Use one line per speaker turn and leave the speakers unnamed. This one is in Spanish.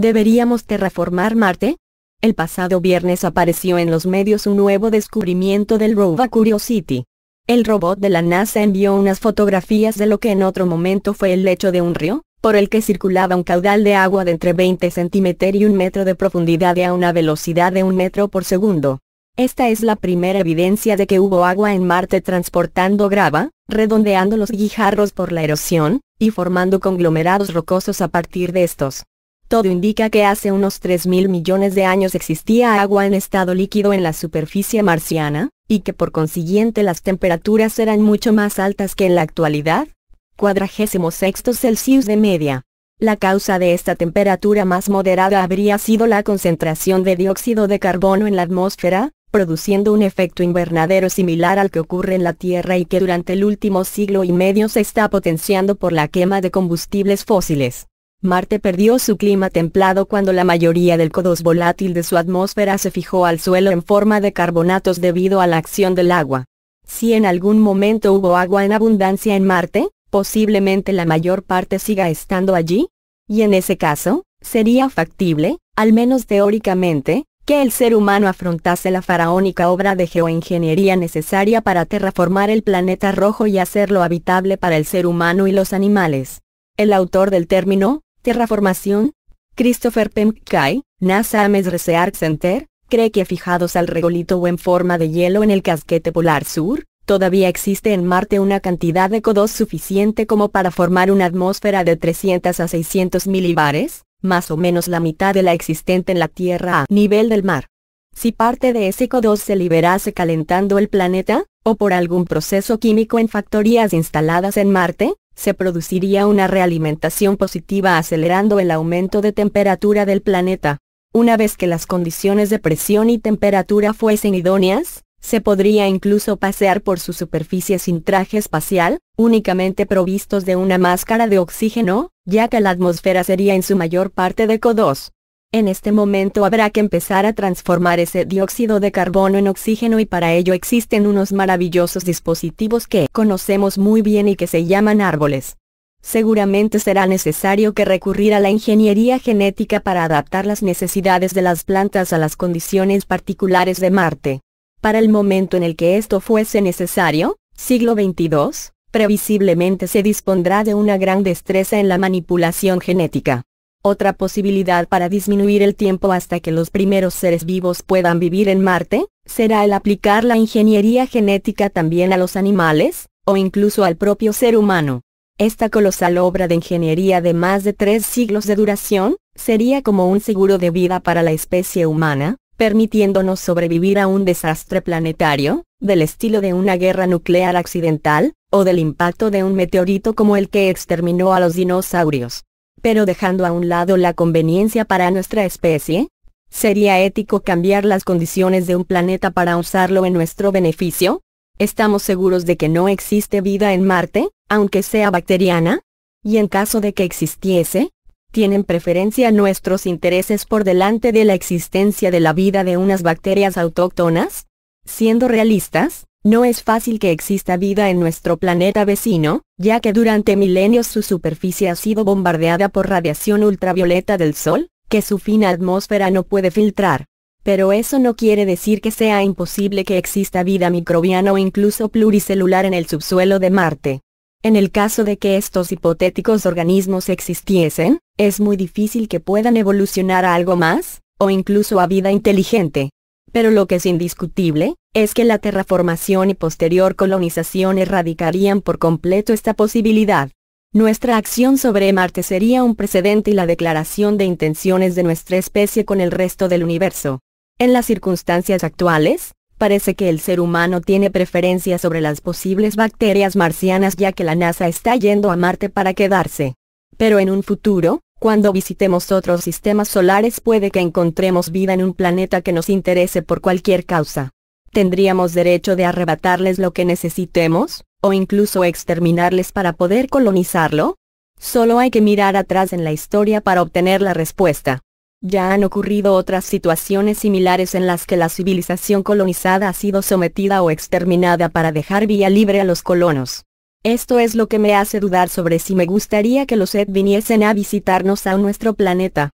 ¿Deberíamos terraformar Marte? El pasado viernes apareció en los medios un nuevo descubrimiento del rover Curiosity. El robot de la NASA envió unas fotografías de lo que en otro momento fue el lecho de un río, por el que circulaba un caudal de agua de entre 20 centímetros y un metro de profundidad y a una velocidad de un metro por segundo. Esta es la primera evidencia de que hubo agua en Marte transportando grava, redondeando los guijarros por la erosión, y formando conglomerados rocosos a partir de estos. Todo indica que hace unos 3.000 millones de años existía agua en estado líquido en la superficie marciana, y que por consiguiente las temperaturas eran mucho más altas que en la actualidad. 46 Celsius de media. La causa de esta temperatura más moderada habría sido la concentración de dióxido de carbono en la atmósfera, produciendo un efecto invernadero similar al que ocurre en la Tierra y que durante el último siglo y medio se está potenciando por la quema de combustibles fósiles. Marte perdió su clima templado cuando la mayoría del codos volátil de su atmósfera se fijó al suelo en forma de carbonatos debido a la acción del agua. Si en algún momento hubo agua en abundancia en Marte, posiblemente la mayor parte siga estando allí. Y en ese caso, sería factible, al menos teóricamente, que el ser humano afrontase la faraónica obra de geoingeniería necesaria para terraformar el planeta rojo y hacerlo habitable para el ser humano y los animales. El autor del término, Terraformación. Christopher Pemkai, NASA Ames Research Center, cree que fijados al regolito o en forma de hielo en el casquete polar sur, todavía existe en Marte una cantidad de CO2 suficiente como para formar una atmósfera de 300 a 600 milibares, más o menos la mitad de la existente en la Tierra a nivel del mar. Si parte de ese CO2 se liberase calentando el planeta, o por algún proceso químico en factorías instaladas en Marte, se produciría una realimentación positiva acelerando el aumento de temperatura del planeta. Una vez que las condiciones de presión y temperatura fuesen idóneas, se podría incluso pasear por su superficie sin traje espacial, únicamente provistos de una máscara de oxígeno, ya que la atmósfera sería en su mayor parte de CO2. En este momento habrá que empezar a transformar ese dióxido de carbono en oxígeno y para ello existen unos maravillosos dispositivos que conocemos muy bien y que se llaman árboles. Seguramente será necesario que recurrir a la ingeniería genética para adaptar las necesidades de las plantas a las condiciones particulares de Marte. Para el momento en el que esto fuese necesario, siglo XXII, previsiblemente se dispondrá de una gran destreza en la manipulación genética otra posibilidad para disminuir el tiempo hasta que los primeros seres vivos puedan vivir en Marte, será el aplicar la ingeniería genética también a los animales, o incluso al propio ser humano. Esta colosal obra de ingeniería de más de tres siglos de duración, sería como un seguro de vida para la especie humana, permitiéndonos sobrevivir a un desastre planetario, del estilo de una guerra nuclear accidental, o del impacto de un meteorito como el que exterminó a los dinosaurios pero dejando a un lado la conveniencia para nuestra especie? ¿Sería ético cambiar las condiciones de un planeta para usarlo en nuestro beneficio? ¿Estamos seguros de que no existe vida en Marte, aunque sea bacteriana? Y en caso de que existiese, ¿tienen preferencia nuestros intereses por delante de la existencia de la vida de unas bacterias autóctonas? Siendo realistas, no es fácil que exista vida en nuestro planeta vecino, ya que durante milenios su superficie ha sido bombardeada por radiación ultravioleta del Sol, que su fina atmósfera no puede filtrar. Pero eso no quiere decir que sea imposible que exista vida microbiana o incluso pluricelular en el subsuelo de Marte. En el caso de que estos hipotéticos organismos existiesen, es muy difícil que puedan evolucionar a algo más, o incluso a vida inteligente. Pero lo que es indiscutible, es que la terraformación y posterior colonización erradicarían por completo esta posibilidad. Nuestra acción sobre Marte sería un precedente y la declaración de intenciones de nuestra especie con el resto del universo. En las circunstancias actuales, parece que el ser humano tiene preferencia sobre las posibles bacterias marcianas ya que la NASA está yendo a Marte para quedarse. Pero en un futuro, cuando visitemos otros sistemas solares puede que encontremos vida en un planeta que nos interese por cualquier causa. ¿Tendríamos derecho de arrebatarles lo que necesitemos, o incluso exterminarles para poder colonizarlo? Solo hay que mirar atrás en la historia para obtener la respuesta. Ya han ocurrido otras situaciones similares en las que la civilización colonizada ha sido sometida o exterminada para dejar vía libre a los colonos. Esto es lo que me hace dudar sobre si me gustaría que los Ed viniesen a visitarnos a nuestro planeta.